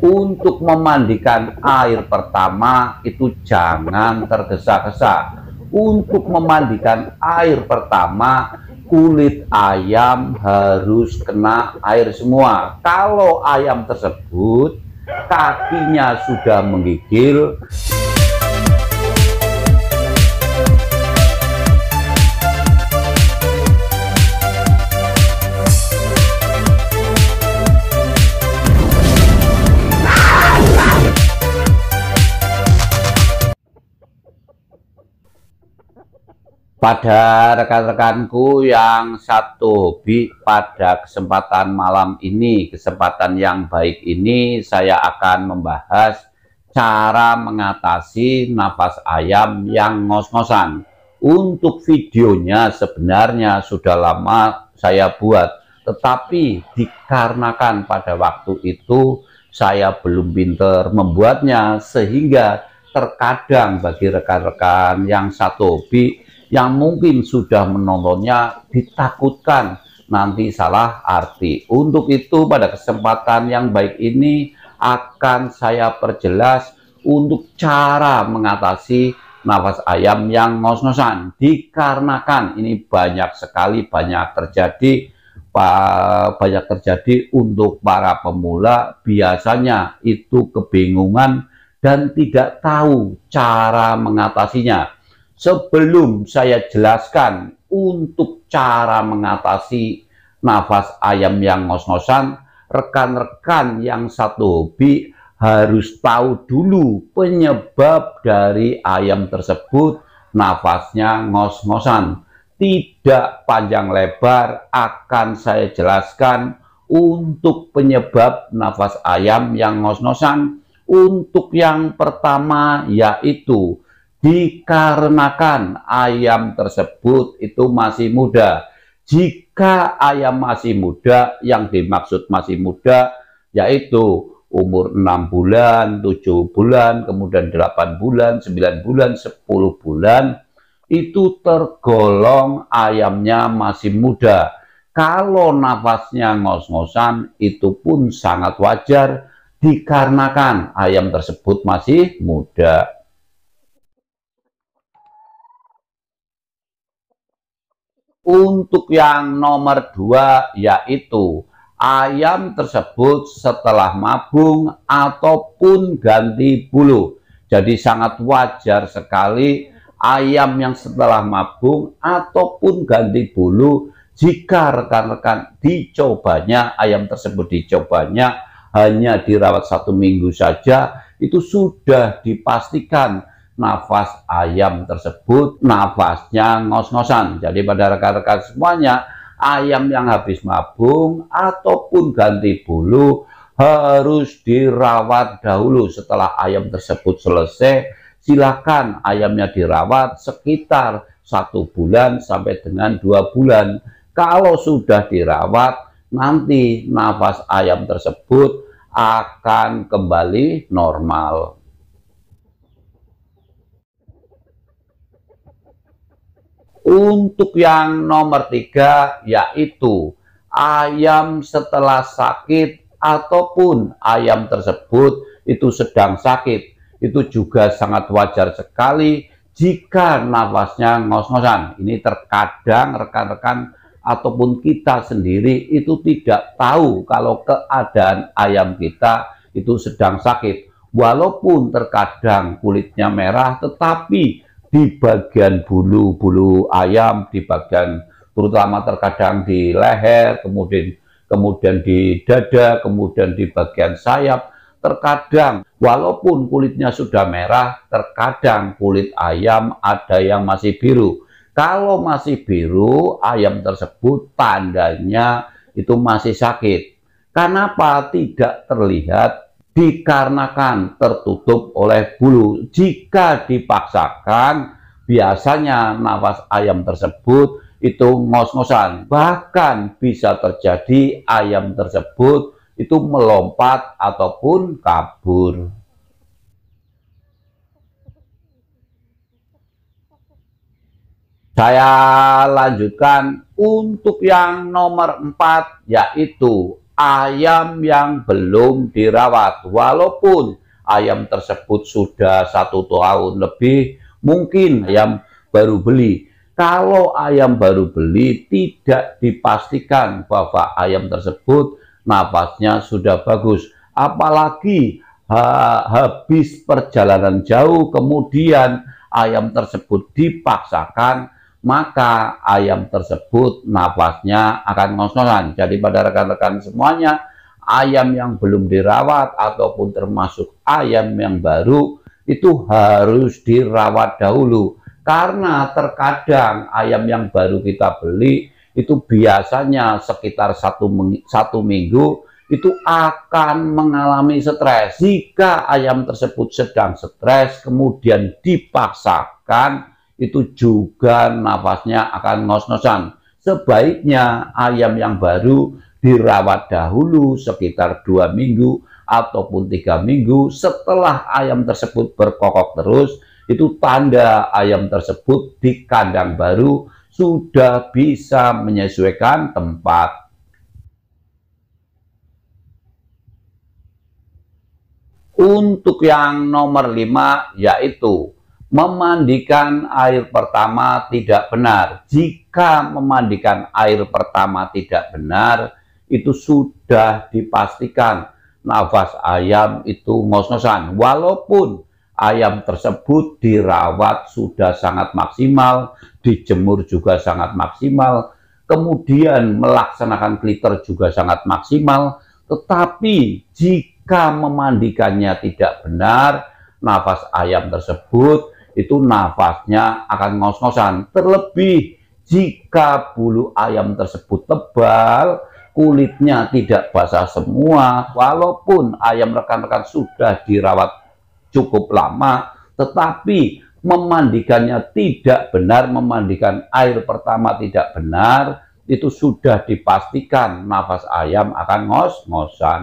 untuk memandikan air pertama itu jangan tergesa-gesa. Untuk memandikan air pertama, kulit ayam harus kena air semua. Kalau ayam tersebut kakinya sudah menggigil, pada rekan-rekanku yang satu hobi pada kesempatan malam ini, kesempatan yang baik ini saya akan membahas cara mengatasi nafas ayam yang ngos-ngosan. Untuk videonya sebenarnya sudah lama saya buat, tetapi dikarenakan pada waktu itu saya belum pinter membuatnya sehingga terkadang bagi rekan-rekan yang satu hobi yang mungkin sudah menontonnya ditakutkan nanti salah arti. Untuk itu pada kesempatan yang baik ini akan saya perjelas untuk cara mengatasi nafas ayam yang ngos-ngosan dikarenakan ini banyak sekali banyak terjadi banyak terjadi untuk para pemula biasanya itu kebingungan dan tidak tahu cara mengatasinya Sebelum saya jelaskan untuk cara mengatasi nafas ayam yang ngos-ngosan, rekan-rekan yang satu hobi harus tahu dulu penyebab dari ayam tersebut nafasnya ngos-ngosan. Tidak panjang lebar akan saya jelaskan untuk penyebab nafas ayam yang ngos-ngosan. Untuk yang pertama yaitu dikarenakan ayam tersebut itu masih muda. Jika ayam masih muda, yang dimaksud masih muda yaitu umur 6 bulan, 7 bulan, kemudian 8 bulan, 9 bulan, 10 bulan, itu tergolong ayamnya masih muda. Kalau nafasnya ngos-ngosan, itu pun sangat wajar dikarenakan ayam tersebut masih muda. Untuk yang nomor dua yaitu ayam tersebut setelah mabung ataupun ganti bulu. Jadi sangat wajar sekali ayam yang setelah mabung ataupun ganti bulu jika rekan-rekan dicobanya, ayam tersebut dicobanya hanya dirawat satu minggu saja, itu sudah dipastikan nafas ayam tersebut nafasnya ngos-ngosan. Jadi pada rekan-rekan semuanya, ayam yang habis mabung ataupun ganti bulu harus dirawat dahulu setelah ayam tersebut selesai. Silakan ayamnya dirawat sekitar satu bulan sampai dengan dua bulan. Kalau sudah dirawat, nanti nafas ayam tersebut akan kembali normal. Untuk yang nomor tiga yaitu ayam setelah sakit ataupun ayam tersebut itu sedang sakit. Itu juga sangat wajar sekali jika nafasnya ngos-ngosan. Ini terkadang rekan-rekan ataupun kita sendiri itu tidak tahu kalau keadaan ayam kita itu sedang sakit. Walaupun terkadang kulitnya merah tetapi di bagian bulu-bulu ayam, di bagian terutama terkadang di leher, kemudian kemudian di dada, kemudian di bagian sayap. Terkadang walaupun kulitnya sudah merah, terkadang kulit ayam ada yang masih biru. Kalau masih biru, ayam tersebut tandanya itu masih sakit. Kenapa tidak terlihat dikarenakan tertutup oleh bulu. Jika dipaksakan, biasanya nafas ayam tersebut itu ngos-ngosan. Bahkan bisa terjadi ayam tersebut itu melompat ataupun kabur. Saya lanjutkan untuk yang nomor 4 yaitu ayam yang belum dirawat. Walaupun ayam tersebut sudah satu tahun lebih, mungkin ayam baru beli. Kalau ayam baru beli, tidak dipastikan bahwa ayam tersebut nafasnya sudah bagus. Apalagi ha, habis perjalanan jauh, kemudian ayam tersebut dipaksakan maka ayam tersebut nafasnya akan ngos-ngosan. Jadi pada rekan-rekan semuanya, ayam yang belum dirawat ataupun termasuk ayam yang baru itu harus dirawat dahulu. Karena terkadang ayam yang baru kita beli itu biasanya sekitar satu, satu minggu itu akan mengalami stres. Jika ayam tersebut sedang stres kemudian dipaksakan itu juga nafasnya akan ngos-ngosan. Sebaiknya ayam yang baru dirawat dahulu sekitar dua minggu ataupun tiga minggu setelah ayam tersebut berkokok terus itu tanda ayam tersebut di kandang baru sudah bisa menyesuaikan tempat untuk yang nomor lima yaitu memandikan air pertama tidak benar. Jika memandikan air pertama tidak benar, itu sudah dipastikan nafas ayam itu ngos-ngosan. Walaupun ayam tersebut dirawat sudah sangat maksimal, dijemur juga sangat maksimal, kemudian melaksanakan kliter juga sangat maksimal, tetapi jika memandikannya tidak benar, nafas ayam tersebut itu nafasnya akan ngos-ngosan. Terlebih jika bulu ayam tersebut tebal, kulitnya tidak basah semua, walaupun ayam rekan-rekan sudah dirawat cukup lama, tetapi memandikannya tidak benar, memandikan air pertama tidak benar, itu sudah dipastikan nafas ayam akan ngos-ngosan.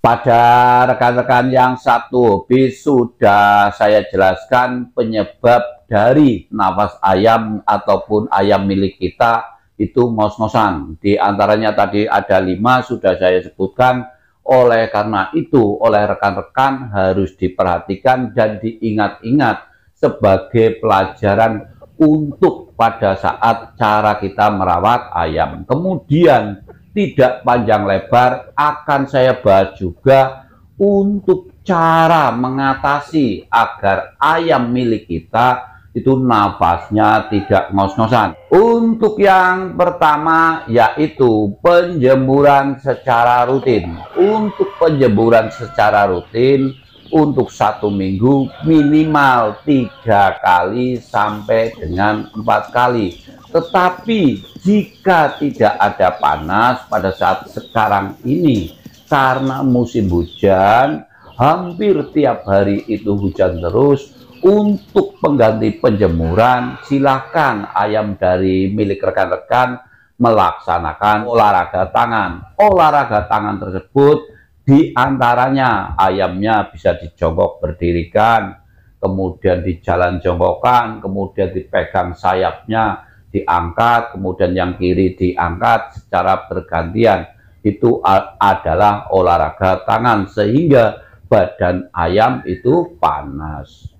Pada rekan-rekan yang satu hobi sudah saya jelaskan penyebab dari nafas ayam ataupun ayam milik kita itu ngos-ngosan. Di antaranya tadi ada lima sudah saya sebutkan. Oleh karena itu oleh rekan-rekan harus diperhatikan dan diingat-ingat sebagai pelajaran untuk pada saat cara kita merawat ayam. Kemudian tidak panjang lebar akan saya bahas juga untuk cara mengatasi agar ayam milik kita itu nafasnya tidak ngos-ngosan. Untuk yang pertama yaitu penjemuran secara rutin. Untuk penjemuran secara rutin untuk satu minggu minimal tiga kali sampai dengan empat kali tetapi jika tidak ada panas pada saat sekarang ini karena musim hujan hampir tiap hari itu hujan terus untuk pengganti penjemuran silakan ayam dari milik rekan-rekan melaksanakan olahraga tangan olahraga tangan tersebut diantaranya ayamnya bisa dijongkok berdirikan kemudian di jalan jongkokan kemudian dipegang sayapnya diangkat, kemudian yang kiri diangkat secara bergantian. Itu adalah olahraga tangan sehingga badan ayam itu panas.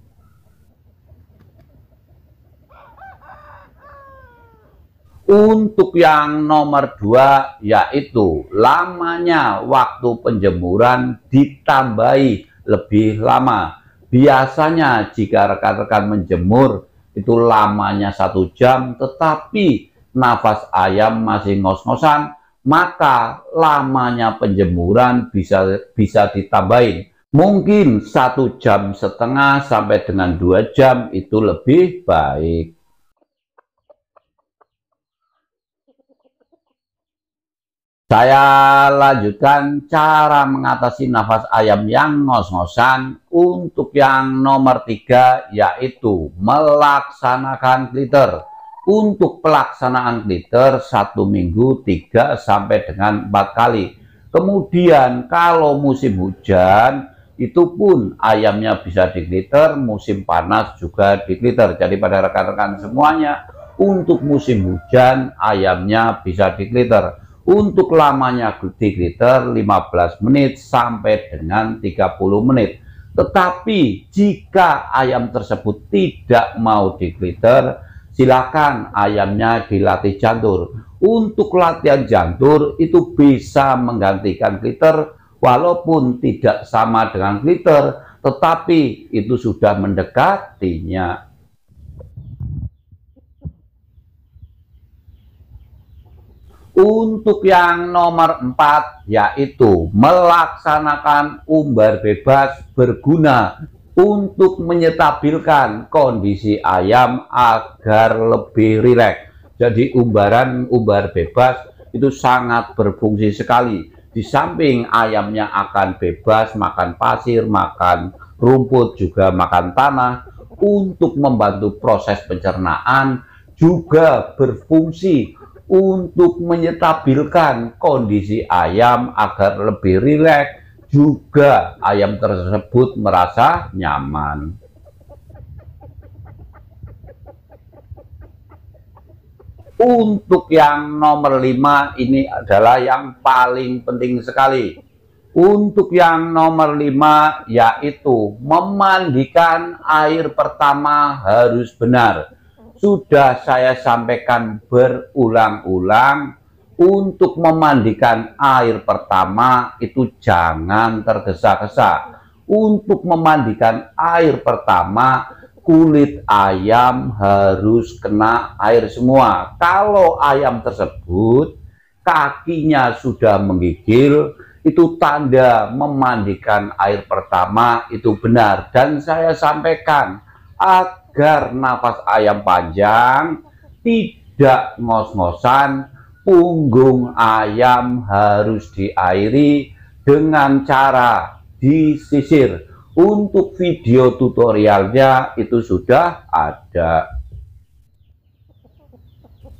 Untuk yang nomor dua yaitu lamanya waktu penjemuran ditambahi lebih lama. Biasanya jika rekan-rekan menjemur itu lamanya satu jam, tetapi nafas ayam masih ngos-ngosan, maka lamanya penjemuran bisa bisa ditambahin. Mungkin satu jam setengah sampai dengan dua jam itu lebih baik. Saya lanjutkan cara mengatasi nafas ayam yang ngos-ngosan untuk yang nomor tiga yaitu melaksanakan kliter. Untuk pelaksanaan kliter satu minggu tiga sampai dengan empat kali. Kemudian kalau musim hujan itu pun ayamnya bisa dikliter, musim panas juga dikliter. Jadi pada rekan-rekan semuanya untuk musim hujan ayamnya bisa dikliter untuk lamanya di glitter 15 menit sampai dengan 30 menit. Tetapi jika ayam tersebut tidak mau di glitter, silakan ayamnya dilatih jantur. Untuk latihan jantur itu bisa menggantikan glitter walaupun tidak sama dengan glitter, tetapi itu sudah mendekatinya Untuk yang nomor empat, yaitu melaksanakan umbar bebas berguna untuk menyetabilkan kondisi ayam agar lebih rileks. Jadi umbaran umbar bebas itu sangat berfungsi sekali. Di samping ayamnya akan bebas makan pasir, makan rumput, juga makan tanah untuk membantu proses pencernaan juga berfungsi untuk menyetabilkan kondisi ayam agar lebih rileks juga ayam tersebut merasa nyaman. Untuk yang nomor lima ini adalah yang paling penting sekali. Untuk yang nomor lima, yaitu memandikan air pertama harus benar sudah saya sampaikan berulang-ulang untuk memandikan air pertama itu jangan tergesa-gesa. Untuk memandikan air pertama kulit ayam harus kena air semua. Kalau ayam tersebut kakinya sudah menggigil, itu tanda memandikan air pertama itu benar. Dan saya sampaikan, agar nafas ayam panjang, tidak ngos-ngosan, punggung ayam harus diairi dengan cara disisir. Untuk video tutorialnya itu sudah ada.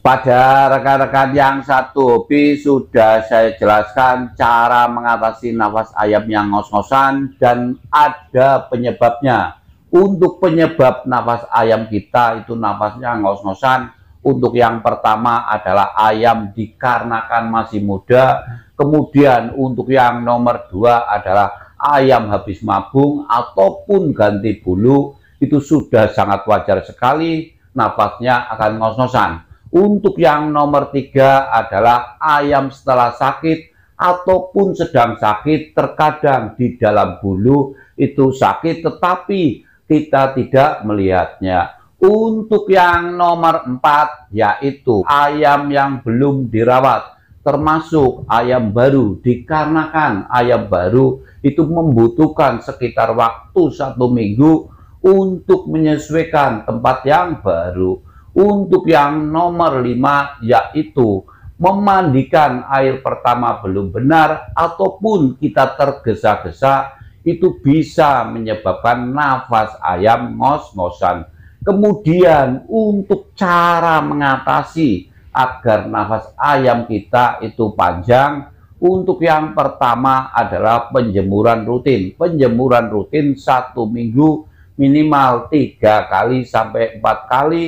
Pada rekan-rekan yang satu hobi sudah saya jelaskan cara mengatasi nafas ayam yang ngos-ngosan dan ada penyebabnya. Untuk penyebab nafas ayam kita itu nafasnya ngos-ngosan. Untuk yang pertama adalah ayam dikarenakan masih muda. Kemudian untuk yang nomor dua adalah ayam habis mabung ataupun ganti bulu itu sudah sangat wajar sekali nafasnya akan ngos-ngosan. Untuk yang nomor tiga adalah ayam setelah sakit ataupun sedang sakit terkadang di dalam bulu itu sakit tetapi kita tidak melihatnya. Untuk yang nomor empat yaitu ayam yang belum dirawat termasuk ayam baru dikarenakan ayam baru itu membutuhkan sekitar waktu satu minggu untuk menyesuaikan tempat yang baru. Untuk yang nomor lima yaitu memandikan air pertama belum benar ataupun kita tergesa-gesa itu bisa menyebabkan nafas ayam ngos-ngosan. Kemudian untuk cara mengatasi agar nafas ayam kita itu panjang, untuk yang pertama adalah penjemuran rutin. Penjemuran rutin satu minggu minimal tiga kali sampai empat kali.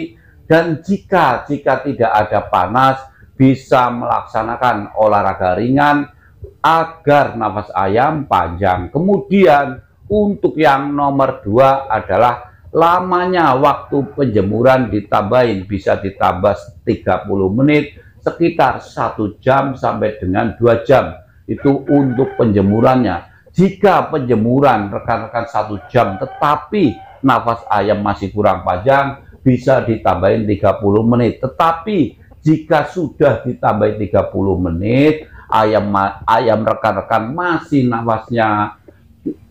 Dan jika jika tidak ada panas, bisa melaksanakan olahraga ringan agar nafas ayam panjang. Kemudian untuk yang nomor dua adalah lamanya waktu penjemuran ditambahin bisa ditambah 30 menit sekitar satu jam sampai dengan dua jam itu untuk penjemurannya jika penjemuran rekan-rekan satu -rekan jam tetapi nafas ayam masih kurang panjang bisa ditambahin 30 menit tetapi jika sudah ditambahin 30 menit ayam ayam rekan-rekan masih nafasnya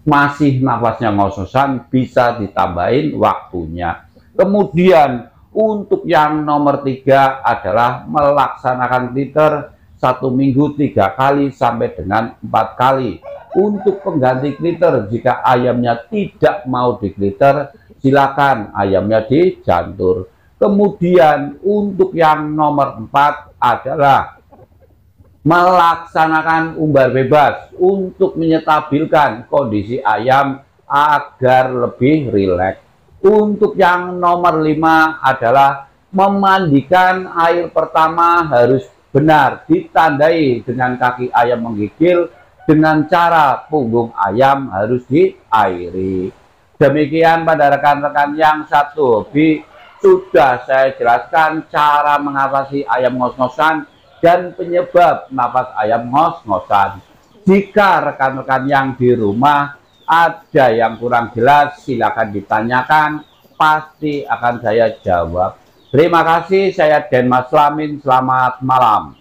masih nafasnya ngososan bisa ditambahin waktunya kemudian untuk yang nomor tiga adalah melaksanakan titer satu minggu tiga kali sampai dengan empat kali untuk pengganti kliter jika ayamnya tidak mau dikliter silakan ayamnya dijantur kemudian untuk yang nomor empat adalah melaksanakan umbar bebas untuk menyetabilkan kondisi ayam agar lebih rileks. Untuk yang nomor lima adalah memandikan air pertama harus benar ditandai dengan kaki ayam menggigil dengan cara punggung ayam harus diairi. Demikian pada rekan-rekan yang satu hobi sudah saya jelaskan cara mengatasi ayam ngos-ngosan dan penyebab napas ayam ngos-ngosan. Jika rekan-rekan yang di rumah ada yang kurang jelas, silakan ditanyakan, pasti akan saya jawab. Terima kasih, saya Den Mas Lamin, selamat malam.